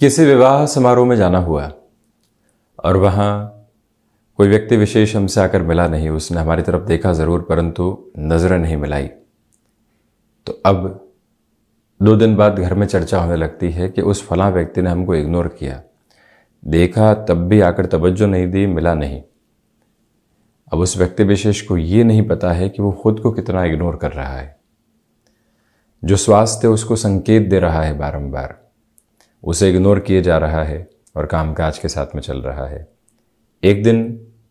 किसी विवाह समारोह में जाना हुआ और वहाँ कोई व्यक्ति विशेष हमसे आकर मिला नहीं उसने हमारी तरफ देखा ज़रूर परंतु नज़रें नहीं मिलाई तो अब दो दिन बाद घर में चर्चा होने लगती है कि उस फला व्यक्ति ने हमको इग्नोर किया देखा तब भी आकर तवज्जो नहीं दी मिला नहीं अब उस व्यक्ति विशेष को ये नहीं पता है कि वो खुद को कितना इग्नोर कर रहा है जो स्वास्थ्य उसको संकेत दे रहा है बारंबार उसे इग्नोर किए जा रहा है और कामकाज के साथ में चल रहा है एक दिन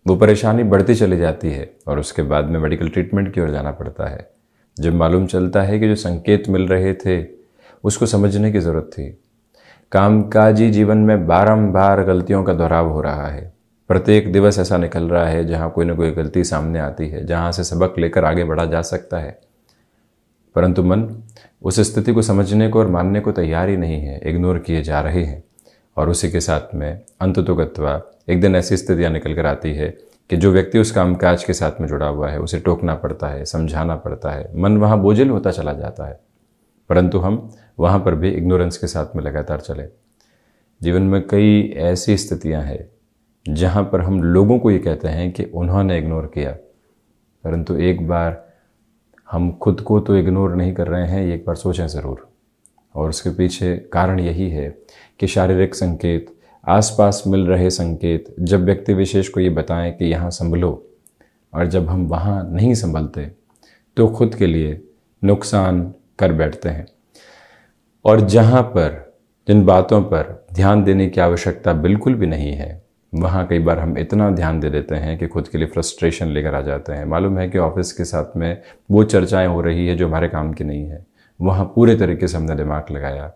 वो परेशानी बढ़ती चली जाती है और उसके बाद में मेडिकल ट्रीटमेंट की ओर जाना पड़ता है जब मालूम चलता है कि जो संकेत मिल रहे थे उसको समझने की ज़रूरत थी कामकाजी जीवन में बारंबार गलतियों का दोहराव हो रहा है प्रत्येक दिवस ऐसा निकल रहा है जहाँ कोई ना कोई गलती सामने आती है जहाँ से सबक लेकर आगे बढ़ा जा सकता है परंतु मन उस स्थिति को समझने को और मानने को तैयार ही नहीं है इग्नोर किए जा रहे हैं और उसी के साथ में अंततोगत्वा एक दिन ऐसी स्थितियाँ निकल कर आती है कि जो व्यक्ति उस कामकाज के साथ में जुड़ा हुआ है उसे टोकना पड़ता है समझाना पड़ता है मन वहाँ बोझिल होता चला जाता है परंतु हम वहाँ पर भी इग्नोरेंस के साथ में लगातार चले जीवन में कई ऐसी स्थितियाँ हैं जहाँ पर हम लोगों को ये कहते हैं कि उन्होंने इग्नोर किया परंतु एक बार हम खुद को तो इग्नोर नहीं कर रहे हैं ये एक बार सोचें ज़रूर और उसके पीछे कारण यही है कि शारीरिक संकेत आसपास मिल रहे संकेत जब व्यक्ति विशेष को ये बताएं कि यहाँ संभलो और जब हम वहाँ नहीं संभलते तो खुद के लिए नुकसान कर बैठते हैं और जहाँ पर जिन बातों पर ध्यान देने की आवश्यकता बिल्कुल भी नहीं है वहाँ कई बार हम इतना ध्यान दे देते हैं कि खुद के लिए फ्रस्ट्रेशन लेकर आ जाते हैं मालूम है कि ऑफिस के साथ में वो चर्चाएं हो रही है जो हमारे काम की नहीं है वहाँ पूरे तरीके से हमने दिमाग लगाया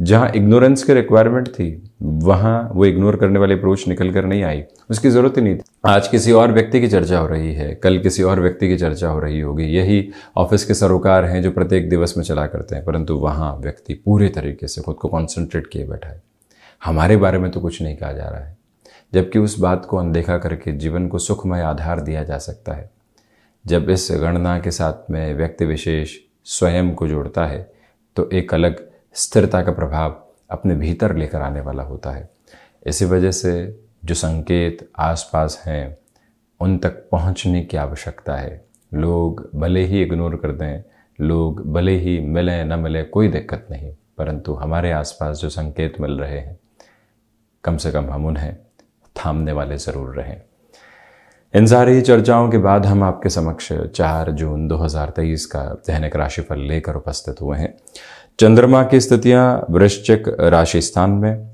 जहाँ इग्नोरेंस की रिक्वायरमेंट थी वहाँ वो इग्नोर करने वाली अप्रोच निकल कर नहीं आई उसकी ज़रूरत ही नहीं थी आज किसी और व्यक्ति की चर्चा हो रही है कल किसी और व्यक्ति की चर्चा हो रही होगी यही ऑफिस के सरोकार हैं जो प्रत्येक दिवस में चला करते हैं परंतु वहाँ व्यक्ति पूरे तरीके से खुद को कॉन्सेंट्रेट किए बैठा है हमारे बारे में तो कुछ नहीं कहा जा रहा है जबकि उस बात को अनदेखा करके जीवन को सुखमय आधार दिया जा सकता है जब इस गणना के साथ में व्यक्ति विशेष स्वयं को जोड़ता है तो एक अलग स्थिरता का प्रभाव अपने भीतर लेकर आने वाला होता है इसी वजह से जो संकेत आसपास हैं उन तक पहुंचने की आवश्यकता है लोग भले ही इग्नोर कर दें लोग भले ही मिलें न मिलें कोई दिक्कत नहीं परंतु हमारे आसपास जो संकेत मिल रहे हैं कम से कम हम उन्हें थामने वाले ज़रूर रहें इन सारी चर्चाओं के बाद हम आपके समक्ष 4 जून 2023 का दैनिक राशिफल लेकर उपस्थित हुए हैं चंद्रमा की स्थितियां वृश्चिक राशि स्थान में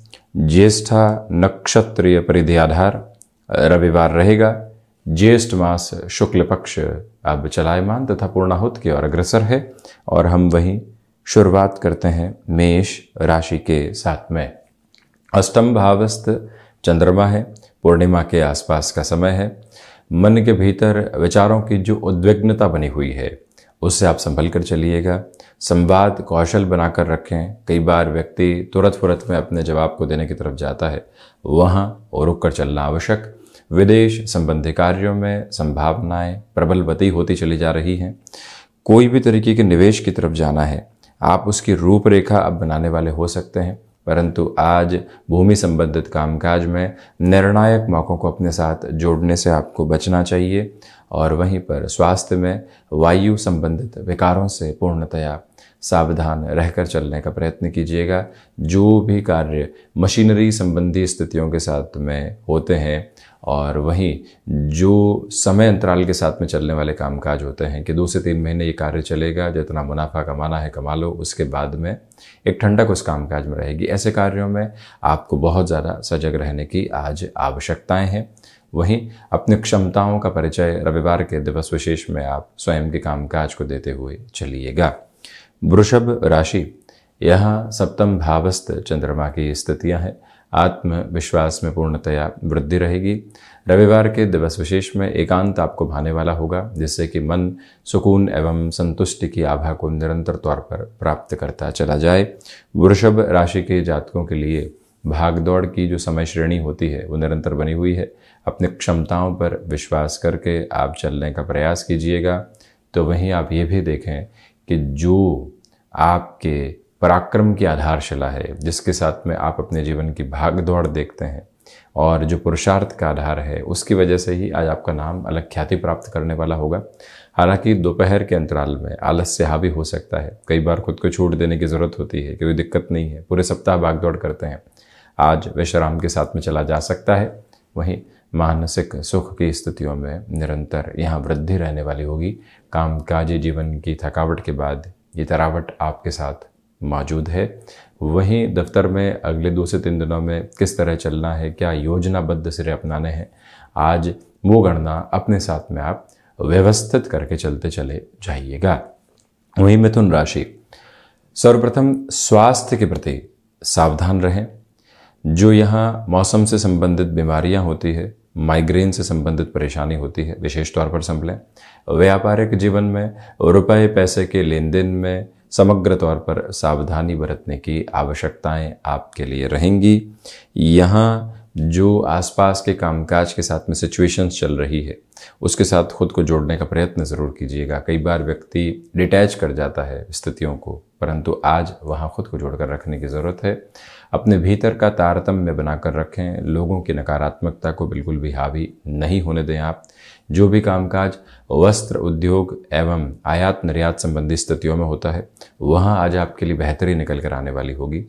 ज्येष्ठा नक्षत्रीय परिधि आधार रविवार रहेगा ज्येष्ठ मास शुक्ल पक्ष अब चलायमान तथा पूर्णाहुत की ओर अग्रसर है और हम वहीं शुरुआत करते हैं मेष राशि के साथ में अष्टम भावस्थ चंद्रमा है पूर्णिमा के आसपास का समय है मन के भीतर विचारों की जो उद्विग्नता बनी हुई है उससे आप संभल कर चलिएगा संवाद कौशल बनाकर रखें कई बार व्यक्ति तुरंत फुरत में अपने जवाब को देने की तरफ जाता है वहाँ रुक कर चलना आवश्यक विदेश संबंधी कार्यों में संभावनाएं प्रबलवती होती चली जा रही हैं कोई भी तरीके के निवेश की तरफ जाना है आप उसकी रूपरेखा अब बनाने वाले हो सकते हैं परंतु आज भूमि संबंधित कामकाज में निर्णायक मौक़ों को अपने साथ जोड़ने से आपको बचना चाहिए और वहीं पर स्वास्थ्य में वायु संबंधित विकारों से पूर्णतया सावधान रहकर चलने का प्रयत्न कीजिएगा जो भी कार्य मशीनरी संबंधी स्थितियों के साथ में होते हैं और वहीं जो समय अंतराल के साथ में चलने वाले कामकाज होते हैं कि दो से तीन महीने ये कार्य चलेगा जितना मुनाफा कमाना है कमा लो उसके बाद में एक ठंडक उस कामकाज में रहेगी ऐसे कार्यों में आपको बहुत ज़्यादा सजग रहने की आज आवश्यकताएं हैं वहीं अपनी क्षमताओं का परिचय रविवार के दिवस विशेष में आप स्वयं के कामकाज को देते हुए चलिएगा वृषभ राशि यहाँ सप्तम भावस्थ चंद्रमा की स्थितियाँ हैं आत्मविश्वास में पूर्णतया वृद्धि रहेगी रविवार के दिवस विशेष में एकांत आपको भाने वाला होगा जिससे कि मन सुकून एवं संतुष्टि की आभा को निरंतर तौर पर प्राप्त करता चला जाए वृषभ राशि के जातकों के लिए भागदौड़ की जो समय श्रेणी होती है वो निरंतर बनी हुई है अपनी क्षमताओं पर विश्वास करके आप चलने का प्रयास कीजिएगा तो वहीं आप ये भी देखें कि जो आपके पराक्रम की आधारशिला है जिसके साथ में आप अपने जीवन की भाग दौड़ देखते हैं और जो पुरुषार्थ का आधार है उसकी वजह से ही आज आपका नाम अलग ख्याति प्राप्त करने वाला होगा हालांकि दोपहर के अंतराल में आलस्य हावी हो सकता है कई बार खुद को छूट देने की ज़रूरत होती है कोई दिक्कत नहीं है पूरे सप्ताह भाग दौड़ करते हैं आज विश्राम के साथ में चला जा सकता है वहीं मानसिक सुख की स्थितियों में निरंतर यहाँ वृद्धि रहने वाली होगी कामकाजी जीवन की थकावट के बाद ये तरावट आपके साथ मौजूद है वहीं दफ्तर में अगले दो से तीन दिनों में किस तरह चलना है क्या योजनाबद्ध सिरे अपनाने हैं आज वो गणना अपने साथ में आप व्यवस्थित करके चलते चले जाइएगा वहीं मिथुन राशि सर्वप्रथम स्वास्थ्य के प्रति सावधान रहें जो यहाँ मौसम से संबंधित बीमारियाँ होती है माइग्रेन से संबंधित परेशानी होती है विशेष तौर पर संभलें व्यापारिक जीवन में रुपए पैसे के लेन देन में समग्र तौर पर सावधानी बरतने की आवश्यकताएं आपके लिए रहेंगी यहाँ जो आसपास के कामकाज के साथ में सिचुएशंस चल रही है उसके साथ खुद को जोड़ने का प्रयत्न ज़रूर कीजिएगा कई बार व्यक्ति डिटैच कर जाता है स्थितियों को परंतु आज वहाँ खुद को जोड़कर रखने की ज़रूरत है अपने भीतर का तारतम्य बनाकर रखें लोगों की नकारात्मकता को बिल्कुल भी हावी नहीं होने दें आप जो भी कामकाज वस्त्र उद्योग एवं आयात निर्यात संबंधी स्थितियों में होता है वहाँ आज आपके लिए बेहतरी निकल कर आने वाली होगी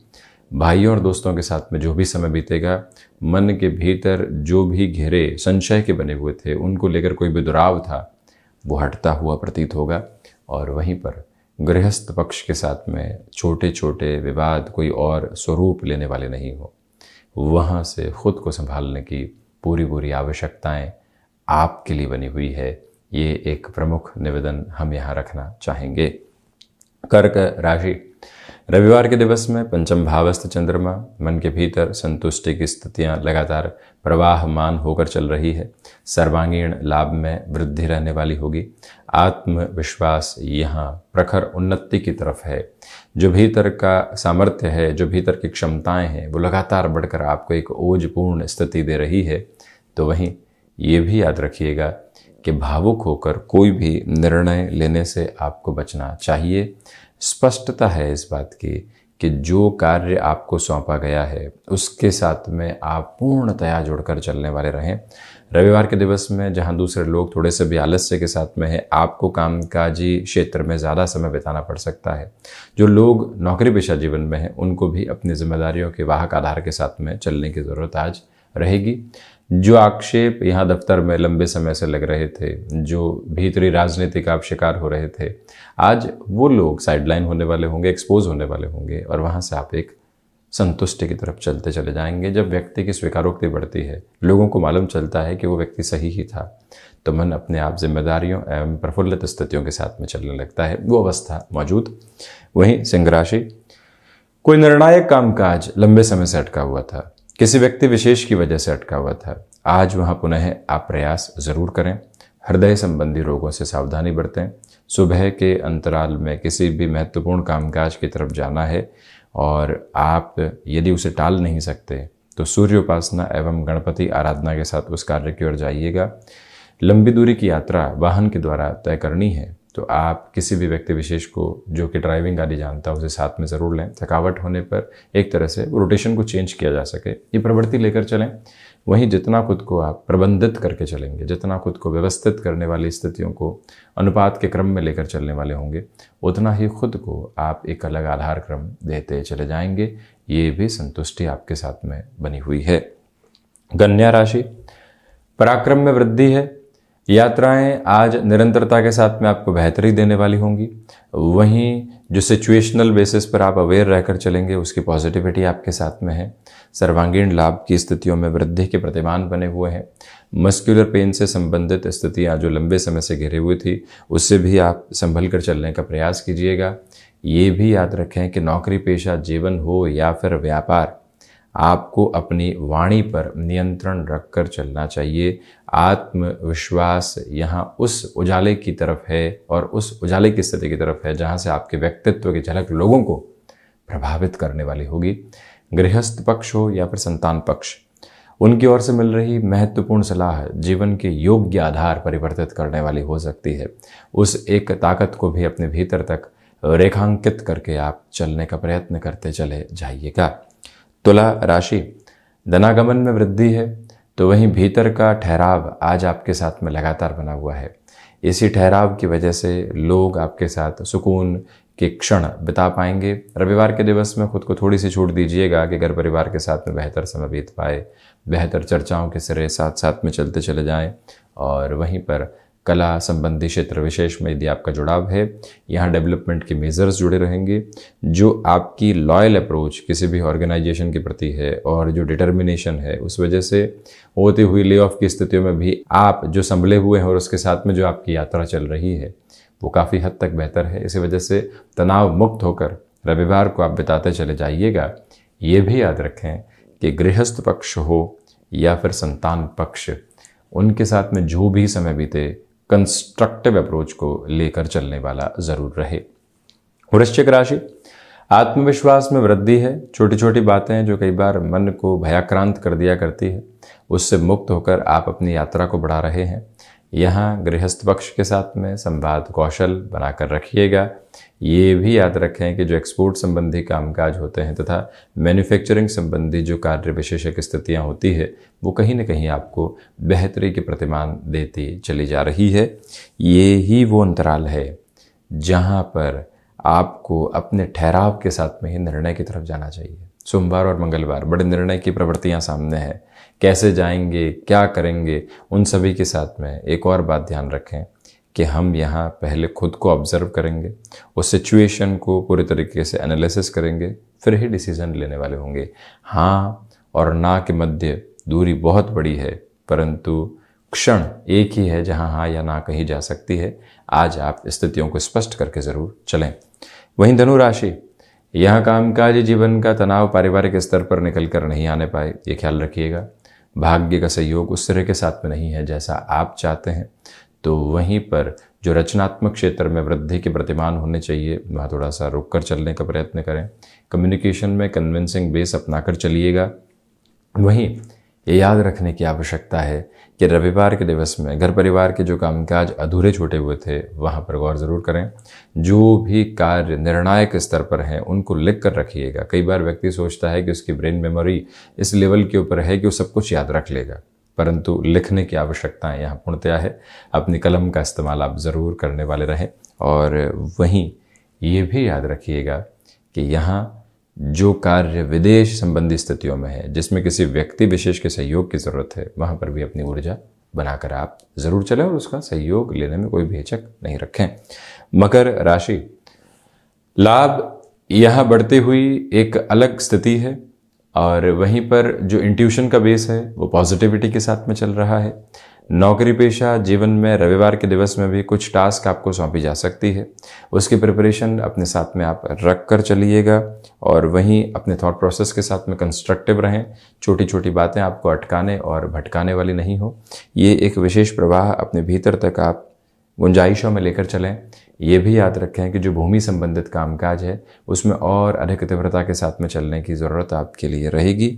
भाइयों और दोस्तों के साथ में जो भी समय बीतेगा मन के भीतर जो भी घेरे संशय के बने हुए थे उनको लेकर कोई भी दुराव था वो हटता हुआ प्रतीत होगा और वहीं पर गृहस्थ पक्ष के साथ में छोटे छोटे विवाद कोई और स्वरूप लेने वाले नहीं हो वहाँ से खुद को संभालने की पूरी पूरी आवश्यकताएं आपके लिए बनी हुई है ये एक प्रमुख निवेदन हम यहाँ रखना चाहेंगे कर्क राशि रविवार के दिवस में पंचम भावस्थ चंद्रमा मन के भीतर संतुष्टि की स्थितियां लगातार प्रवाहमान होकर चल रही है सर्वांगीण लाभ में वृद्धि रहने वाली होगी आत्मविश्वास यहाँ प्रखर उन्नति की तरफ है जो भीतर का सामर्थ्य है जो भीतर की क्षमताएं हैं वो लगातार बढ़कर आपको एक ओजपूर्ण स्थिति दे रही है तो वहीं ये भी याद रखिएगा कि भावुक होकर कोई भी निर्णय लेने से आपको बचना चाहिए स्पष्टता है इस बात की कि जो कार्य आपको सौंपा गया है उसके साथ में आप पूर्णतया जुड़कर चलने वाले रहें रविवार के दिवस में जहां दूसरे लोग थोड़े से भी आलस्य के साथ में है आपको कामकाजी क्षेत्र में ज़्यादा समय बिताना पड़ सकता है जो लोग नौकरी पेशा जीवन में हैं उनको भी अपनी जिम्मेदारियों के वाहक आधार के साथ में चलने की ज़रूरत आज रहेगी जो आक्षेप यहाँ दफ्तर में लंबे समय से लग रहे थे जो भीतरी राजनीतिक आप शिकार हो रहे थे आज वो लोग साइडलाइन होने वाले होंगे एक्सपोज होने वाले होंगे और वहाँ से आप एक संतुष्टि की तरफ चलते चले जाएंगे जब व्यक्ति की स्वीकारोक्ति बढ़ती है लोगों को मालूम चलता है कि वो व्यक्ति सही ही था तो मन अपने आप जिम्मेदारियों एवं प्रफुल्लित स्थितियों के साथ में चलने लगता है वो अवस्था मौजूद वहीं सिंह राशि कोई निर्णायक कामकाज लंबे समय से अटका हुआ था किसी व्यक्ति विशेष की वजह से अटका हुआ था आज वहाँ पुनः आप प्रयास जरूर करें हृदय संबंधी रोगों से सावधानी बरतें सुबह के अंतराल में किसी भी महत्वपूर्ण कामकाज की तरफ जाना है और आप यदि उसे टाल नहीं सकते तो सूर्य उपासना एवं गणपति आराधना के साथ उस कार्य की ओर जाइएगा लंबी दूरी की यात्रा वाहन के द्वारा तय करनी है तो आप किसी भी व्यक्ति विशेष को जो कि ड्राइविंग गाड़ी जानता है उसे साथ में ज़रूर लें थकावट होने पर एक तरह से रोटेशन को चेंज किया जा सके ये प्रवृत्ति लेकर चलें वहीं जितना खुद को आप प्रबंधित करके चलेंगे जितना खुद को व्यवस्थित करने वाली स्थितियों को अनुपात के क्रम में लेकर चलने वाले होंगे उतना ही खुद को आप एक अलग आधार क्रम देते चले जाएंगे ये भी संतुष्टि आपके साथ में बनी हुई है कन्या राशि पराक्रम में वृद्धि है यात्राएं आज निरंतरता के साथ में आपको बेहतरी देने वाली होंगी वहीं जो सिचुएशनल बेसिस पर आप अवेयर रहकर चलेंगे उसकी पॉजिटिविटी आपके साथ में है सर्वांगीण लाभ की स्थितियों में वृद्धि के प्रतिमान बने हुए हैं मस्क्यूलर पेन से संबंधित स्थितियाँ जो लंबे समय से घिरी हुई थी उससे भी आप संभल कर चलने का प्रयास कीजिएगा ये भी याद रखें कि नौकरी पेशा जीवन हो या फिर व्यापार आपको अपनी वाणी पर नियंत्रण रखकर चलना चाहिए आत्मविश्वास यहाँ उस उजाले की तरफ है और उस उजाले की स्थिति की तरफ है जहाँ से आपके व्यक्तित्व की झलक लोगों को प्रभावित करने वाली होगी गृहस्थ पक्ष हो या फिर संतान पक्ष उनकी ओर से मिल रही महत्वपूर्ण सलाह जीवन के योग्य आधार परिवर्तित करने वाली हो सकती है उस एक ताकत को भी अपने भीतर तक रेखांकित करके आप चलने का प्रयत्न करते चले जाइएगा तुला राशि धनागमन में वृद्धि है तो वहीं भीतर का ठहराव आज आपके साथ में लगातार बना हुआ है इसी ठहराव की वजह से लोग आपके साथ सुकून के क्षण बिता पाएंगे रविवार के दिवस में खुद को थोड़ी सी छूट दीजिएगा कि घर परिवार के साथ में बेहतर समय बीत पाए बेहतर चर्चाओं के सिरे साथ साथ में चलते चले जाएं और वहीं पर कला संबंधी क्षेत्र विशेष में यदि आपका जुड़ाव है यहाँ डेवलपमेंट के मेजर्स जुड़े रहेंगे जो आपकी लॉयल अप्रोच किसी भी ऑर्गेनाइजेशन के प्रति है और जो डिटर्मिनेशन है उस वजह से होती हुई ले ऑफ की स्थितियों में भी आप जो संभले हुए हैं और उसके साथ में जो आपकी यात्रा चल रही है वो काफ़ी हद तक बेहतर है इसी वजह से तनाव मुक्त होकर रविवार को आप बिताते चले जाइएगा ये भी याद रखें कि गृहस्थ पक्ष हो या फिर संतान पक्ष उनके साथ में जो भी समय बीते कंस्ट्रक्टिव अप्रोच को लेकर चलने वाला जरूर रहे वृश्चिक राशि आत्मविश्वास में वृद्धि है छोटी छोटी बातें जो कई बार मन को भयाक्रांत कर दिया करती है उससे मुक्त होकर आप अपनी यात्रा को बढ़ा रहे हैं यहाँ गृहस्थ पक्ष के साथ में संवाद कौशल बनाकर रखिएगा ये भी याद रखें कि जो एक्सपोर्ट संबंधी कामकाज होते हैं तथा मैन्युफैक्चरिंग संबंधी जो कार्य विशेषक स्थितियाँ होती है वो कहीं ना कहीं आपको बेहतरी की प्रतिमान देती चली जा रही है ये ही वो अंतराल है जहाँ पर आपको अपने ठहराव के साथ में ही निर्णय की तरफ जाना चाहिए सोमवार और मंगलवार बड़े निर्णय की प्रवृत्तियाँ सामने हैं कैसे जाएंगे क्या करेंगे उन सभी के साथ में एक और बात ध्यान रखें कि हम यहाँ पहले खुद को ऑब्ज़र्व करेंगे उस सिचुएशन को पूरे तरीके से एनालिसिस करेंगे फिर ही डिसीज़न लेने वाले होंगे हाँ और ना के मध्य दूरी बहुत बड़ी है परंतु क्षण एक ही है जहाँ हाँ या ना कही जा सकती है आज आप स्थितियों को स्पष्ट करके ज़रूर चलें वहीं धनु राशि यह कामकाज जीवन का तनाव पारिवारिक स्तर पर निकल कर नहीं आने पाए ये ख्याल रखिएगा भाग्य का सहयोग उस तरह के साथ में नहीं है जैसा आप चाहते हैं तो वहीं पर जो रचनात्मक क्षेत्र में वृद्धि के प्रतिमान होने चाहिए वहाँ थोड़ा सा रुक कर चलने का प्रयत्न करें कम्युनिकेशन में कन्विंसिंग बेस अपना कर चलिएगा वहीं ये याद रखने की आवश्यकता है कि रविवार के दिवस में घर परिवार के जो कामकाज अधूरे छूटे हुए थे वहाँ पर गौर ज़रूर करें जो भी कार्य निर्णायक स्तर पर हैं उनको लिख कर रखिएगा कई बार व्यक्ति सोचता है कि उसकी ब्रेन मेमोरी इस लेवल के ऊपर है कि वो सब कुछ याद रख लेगा परंतु लिखने की आवश्यकता यहाँ पूर्णतया है अपनी कलम का इस्तेमाल आप ज़रूर करने वाले रहें और वहीं ये भी याद रखिएगा कि यहाँ जो कार्य विदेश संबंधी स्थितियों में है जिसमें किसी व्यक्ति विशेष के सहयोग की ज़रूरत है वहाँ पर भी अपनी ऊर्जा बनाकर आप ज़रूर चलें और उसका सहयोग लेने में कोई भी नहीं रखें मकर राशि लाभ यहाँ बढ़ती हुई एक अलग स्थिति है और वहीं पर जो इंट्यूशन का बेस है वो पॉजिटिविटी के साथ में चल रहा है नौकरी पेशा जीवन में रविवार के दिवस में भी कुछ टास्क आपको सौंपी जा सकती है उसकी प्रिपरेशन अपने साथ में आप रख कर चलिएगा और वहीं अपने थॉट प्रोसेस के साथ में कंस्ट्रक्टिव रहें छोटी छोटी बातें आपको अटकाने और भटकाने वाली नहीं हो ये एक विशेष प्रवाह अपने भीतर तक आप गुंजाइशों में लेकर चलें ये भी याद रखें कि जो भूमि संबंधित कामकाज है उसमें और अधिक तीव्रता के साथ में चलने की ज़रूरत आपके लिए रहेगी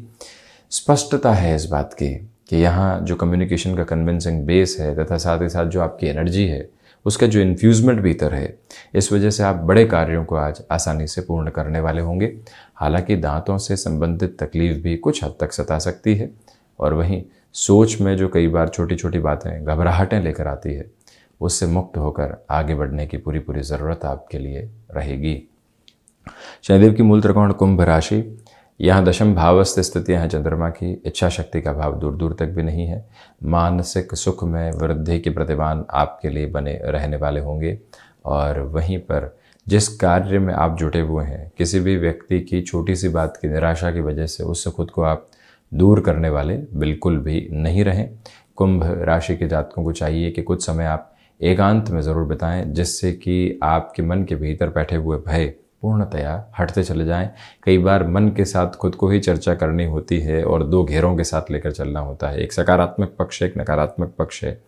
स्पष्टता है इस बात की कि यहाँ जो कम्युनिकेशन का कन्विंसिंग बेस है तथा साथ ही साथ जो आपकी एनर्जी है उसका जो इन्फ्यूज़मेंट भीतर है इस वजह से आप बड़े कार्यों को आज आसानी से पूर्ण करने वाले होंगे हालांकि दांतों से संबंधित तकलीफ भी कुछ हद तक सता सकती है और वहीं सोच में जो कई बार छोटी छोटी बातें घबराहटें लेकर आती है उससे मुक्त होकर आगे बढ़ने की पूरी पूरी ज़रूरत आपके लिए रहेगी शनिदेव की मूल त्रिकोण कुंभ राशि यहाँ दशम भावस्थ स्थितियाँ हैं चंद्रमा की इच्छा शक्ति का भाव दूर दूर तक भी नहीं है मानसिक सुख में वृद्धि के प्रतिमान आपके लिए बने रहने वाले होंगे और वहीं पर जिस कार्य में आप जुटे हुए हैं किसी भी व्यक्ति की छोटी सी बात की निराशा की वजह से उससे खुद को आप दूर करने वाले बिल्कुल भी नहीं रहें कुंभ राशि के जातकों को चाहिए कि कुछ समय आप एकांत में ज़रूर बिताएं जिससे कि आपके मन के भीतर बैठे हुए भय पूर्णतया हटते चले जाएं कई बार मन के साथ खुद को ही चर्चा करनी होती है और दो घेरों के साथ लेकर चलना होता है एक सकारात्मक पक्ष एक नकारात्मक पक्ष है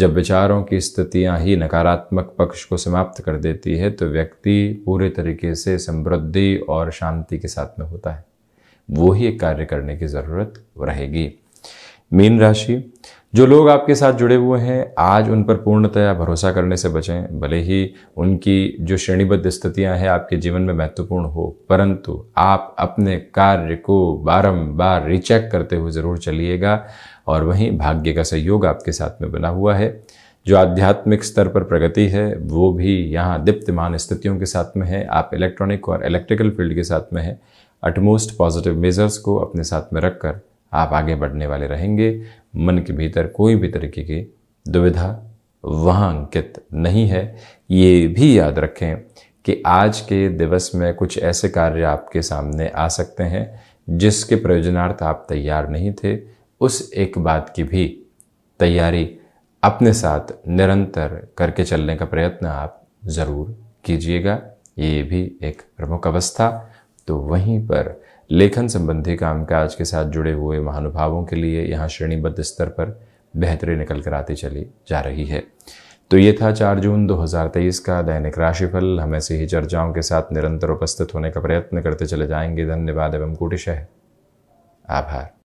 जब विचारों की स्थितियां ही नकारात्मक पक्ष को समाप्त कर देती है तो व्यक्ति पूरे तरीके से समृद्धि और शांति के साथ में होता है वो ही एक कार्य करने की ज़रूरत रहेगी मीन राशि जो लोग आपके साथ जुड़े हुए हैं आज उन पर पूर्णतया भरोसा करने से बचें भले ही उनकी जो श्रेणीबद्ध स्थितियां हैं आपके जीवन में महत्वपूर्ण हो परंतु आप अपने कार्य को बारंबार रिचेक करते हुए ज़रूर चलिएगा और वहीं भाग्य का सहयोग आपके साथ में बना हुआ है जो आध्यात्मिक स्तर पर प्रगति है वो भी यहाँ दीप्तमान स्थितियों के साथ में है आप इलेक्ट्रॉनिक और इलेक्ट्रिकल फील्ड के साथ में है अटमोस्ट पॉजिटिव मेजर्स को अपने साथ में रखकर आप आगे बढ़ने वाले रहेंगे मन के भीतर कोई भी तरीके की दुविधा वहाँ अंकित नहीं है ये भी याद रखें कि आज के दिवस में कुछ ऐसे कार्य आपके सामने आ सकते हैं जिसके प्रयोजनार्थ आप तैयार नहीं थे उस एक बात की भी तैयारी अपने साथ निरंतर करके चलने का प्रयत्न आप ज़रूर कीजिएगा ये भी एक प्रमुख अवस्था तो वहीं पर लेखन संबंधी कामकाज के साथ जुड़े हुए महानुभावों के लिए यहाँ श्रेणीबद्ध स्तर पर बेहतरी निकल कर आती चली जा रही है तो ये था 4 जून 2023 का दैनिक राशिफल हम ऐसी ही चर्चाओं के साथ निरंतर उपस्थित होने का प्रयत्न करते चले जाएंगे धन्यवाद एवं है आभार